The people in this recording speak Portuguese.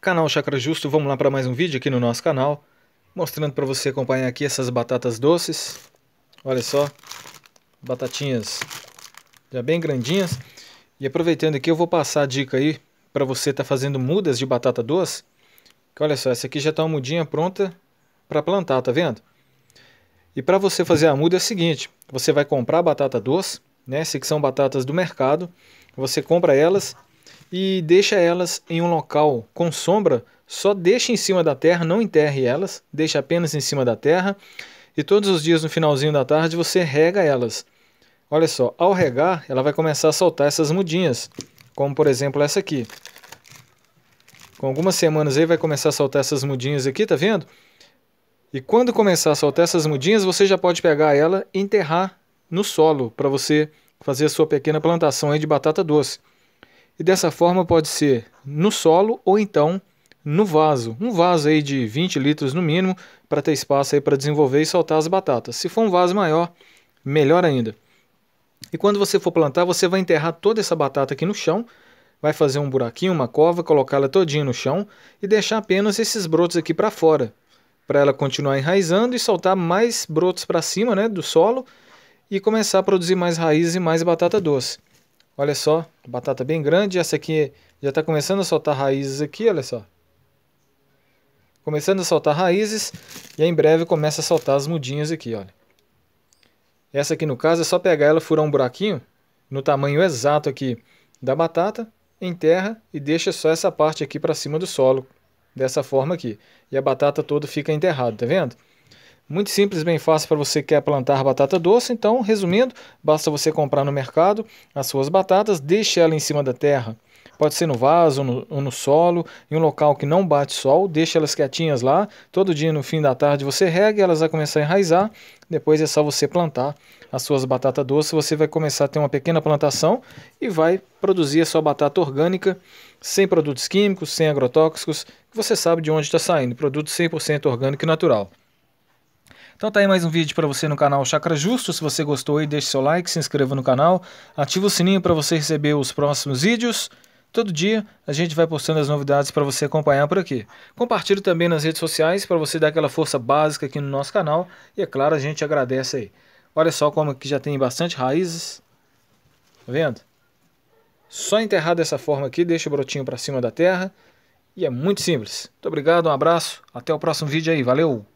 Canal Chakra Justo, vamos lá para mais um vídeo aqui no nosso canal, mostrando para você acompanhar aqui essas batatas doces. Olha só, batatinhas já bem grandinhas. E aproveitando aqui, eu vou passar a dica aí para você estar tá fazendo mudas de batata doce. Que olha só, essa aqui já está uma mudinha pronta para plantar, tá vendo? E para você fazer a muda é o seguinte, você vai comprar batata doce, né? Se que são batatas do mercado, você compra elas e deixa elas em um local com sombra, só deixa em cima da terra, não enterre elas, deixa apenas em cima da terra e todos os dias no finalzinho da tarde você rega elas. Olha só, ao regar, ela vai começar a soltar essas mudinhas, como por exemplo essa aqui. Com algumas semanas aí vai começar a soltar essas mudinhas aqui, tá vendo? E quando começar a soltar essas mudinhas, você já pode pegar ela e enterrar no solo para você fazer a sua pequena plantação aí de batata doce. E dessa forma pode ser no solo ou então no vaso. Um vaso aí de 20 litros no mínimo para ter espaço aí para desenvolver e soltar as batatas. Se for um vaso maior, melhor ainda. E quando você for plantar, você vai enterrar toda essa batata aqui no chão, vai fazer um buraquinho, uma cova, colocá-la todinha no chão e deixar apenas esses brotos aqui para fora, para ela continuar enraizando e soltar mais brotos para cima, né, do solo e começar a produzir mais raízes e mais batata doce. Olha só, batata bem grande. Essa aqui já está começando a soltar raízes aqui, olha só. Começando a soltar raízes e em breve começa a soltar as mudinhas aqui, olha. Essa aqui no caso é só pegar ela, furar um buraquinho no tamanho exato aqui da batata, enterra e deixa só essa parte aqui para cima do solo, dessa forma aqui. E a batata toda fica enterrada, tá vendo? Muito simples, bem fácil para você que quer plantar batata doce. Então, resumindo, basta você comprar no mercado as suas batatas, deixe ela em cima da terra. Pode ser no vaso ou no, ou no solo, em um local que não bate sol, deixe elas quietinhas lá. Todo dia no fim da tarde você rega, elas vão começar a enraizar. Depois é só você plantar as suas batatas doces. Você vai começar a ter uma pequena plantação e vai produzir a sua batata orgânica, sem produtos químicos, sem agrotóxicos. Você sabe de onde está saindo, produto 100% orgânico e natural. Então tá aí mais um vídeo para você no canal Chakra Justo. Se você gostou aí, deixe seu like, se inscreva no canal, ative o sininho para você receber os próximos vídeos. Todo dia a gente vai postando as novidades para você acompanhar por aqui. Compartilhe também nas redes sociais para você dar aquela força básica aqui no nosso canal. E é claro, a gente agradece aí. Olha só como aqui já tem bastante raízes. Tá vendo? Só enterrar dessa forma aqui, deixa o brotinho para cima da terra. E é muito simples. Muito obrigado, um abraço. Até o próximo vídeo aí. Valeu!